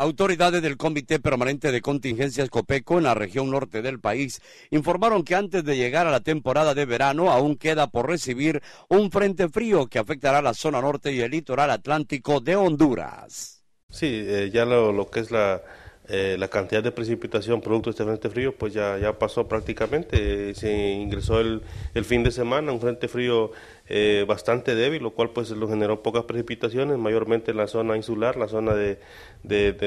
Autoridades del Comité Permanente de Contingencias Copeco en la región norte del país informaron que antes de llegar a la temporada de verano aún queda por recibir un frente frío que afectará la zona norte y el litoral atlántico de Honduras. Sí, eh, ya lo que es la, eh, la cantidad de precipitación producto de este frente frío pues ya, ya pasó prácticamente. se ingresó el, el, fin de semana un frente frío eh, bastante débil, lo cual pues lo generó pocas precipitaciones, mayormente en la zona insular, la zona de,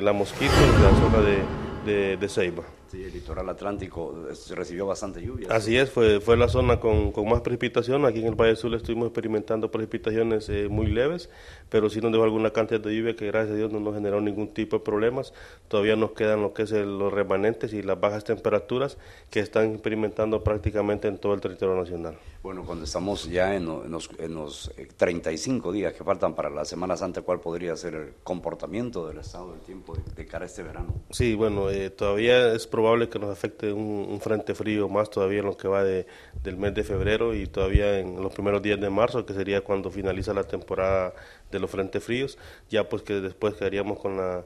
La Mosquito y la zona de, de Ceiba. Sí, el litoral atlántico eh, recibió bastante lluvia. Así es, fue, fue la zona con, más precipitación. Aquí en el Valle Sur estuvimos experimentando precipitaciones eh, muy leves, pero sí nos dejó alguna cantidad de lluvia que gracias a Dios no nos generó ningún tipo de problemas. Todavía nos quedan lo que es los remanentes y las bajas temperaturas que están experimentando prácticamente en todo el territorio nacional. Bueno, cuando estamos ya en, los, 35 eh, días que faltan para la Semana Santa, ¿cuál podría ser el comportamiento del estado del tiempo de, cara a este verano? Sí, bueno, todavía es probable probable que nos afecte un, frente frío más todavía en lo que va del mes de febrero y todavía en los primeros días de marzo, que sería cuando finaliza la temporada de los frentes fríos, ya pues que después quedaríamos con la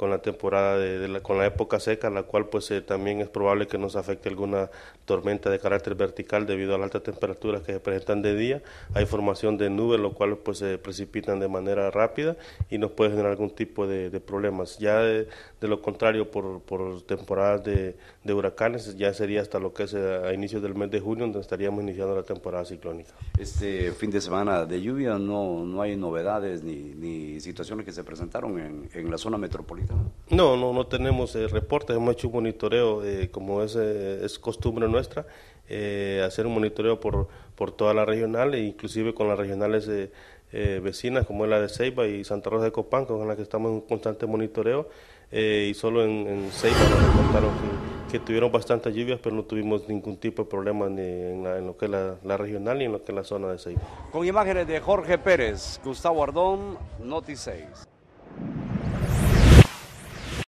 con la temporada de, con la época seca, la cual pues eh, también es probable que nos afecte alguna tormenta de carácter vertical debido a las altas temperaturas que se presentan de día. Hay formación de nubes, lo cual pues se precipitan de manera rápida y nos puede generar algún tipo de, problemas. Ya de, lo contrario, por, por temporadas de, de, huracanes, ya sería hasta lo que es eh, a inicios del mes de junio, donde estaríamos iniciando la temporada ciclónica. Este fin de semana de lluvia no, no hay novedades ni, ni situaciones que se presentaron en, en la zona metropolitana. No, no, no tenemos eh, reportes, hemos hecho un monitoreo, eh, como eh, es, costumbre nuestra, hacer un monitoreo por, por toda la regional e inclusive con las regionales vecinas como es la de Ceiba y Santa Rosa de Copán, con las que estamos en constante monitoreo y solo en, Ceiba nos reportaron que, tuvieron bastantes lluvias, pero no tuvimos ningún tipo de problema ni en, lo que es la, regional ni en lo que es la zona de Ceiba. Con imágenes de Jorge Pérez, Gustavo Ardón, Noti 6.